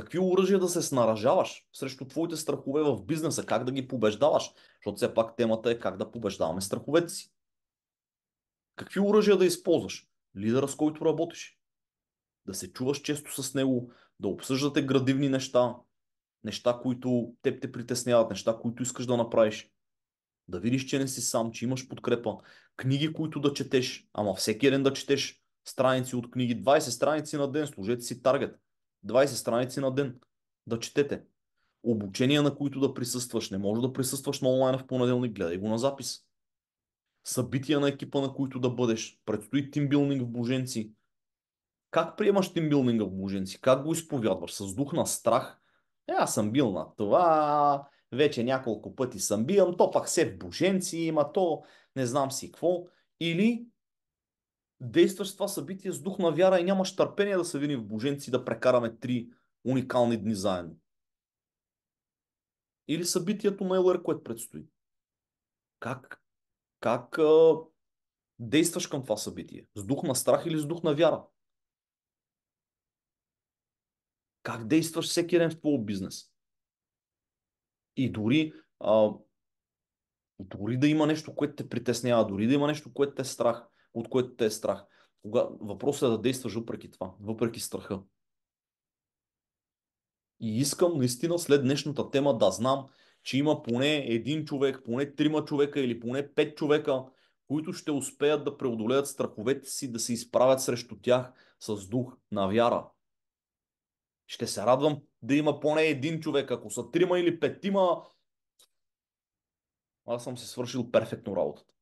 какви оръжия да се снаражаваш срещу твоите страхове в бизнеса, как да ги побеждаваш, защото все пак темата е как да побеждаваме страховете си. Какви оръжия да използваш? Лидера, с който работиш. Да се чуваш често с него, да обсъждате градивни неща, неща, които теб те притесняват, неща, които искаш да направиш. Да видиш, че не си сам, че имаш подкрепа. Книги, които да четеш, ама всеки ден да четеш страници от книги, 20 страници на ден, служете си таргет. 20 страници на ден да четете. Обучения, на които да присъстваш. Не може да присъстваш на онлайн в понеделник, гледай го на запис. Събития на екипа, на които да бъдеш. Предстои тимбилдинг в Боженци. Как приемаш тимбилдинга в Боженци? Как го изповядваш? С дух на страх? Е, аз съм бил на това, вече няколко пъти съм бил, то пак се е в Боженци има, то не знам си какво. Или действаш с това събитие с дух на вяра и нямаш търпение да се видим в Боженци да прекараме три уникални дни заедно. Или събитието на ЛР, което предстои. Как, как а, действаш към това събитие? С дух на страх или с дух на вяра? Как действаш всеки ден в твоя бизнес? И дори, а, дори да има нещо, което те притеснява, дори да има нещо, което те е страх – от което те е страх. Кога... Въпросът е да действаш въпреки това, въпреки страха. И искам наистина след днешната тема да знам, че има поне един човек, поне трима човека или поне пет човека, които ще успеят да преодолеят страховете си, да се изправят срещу тях с дух на вяра. Ще се радвам да има поне един човек. Ако са трима или петима, аз съм се свършил перфектно работата.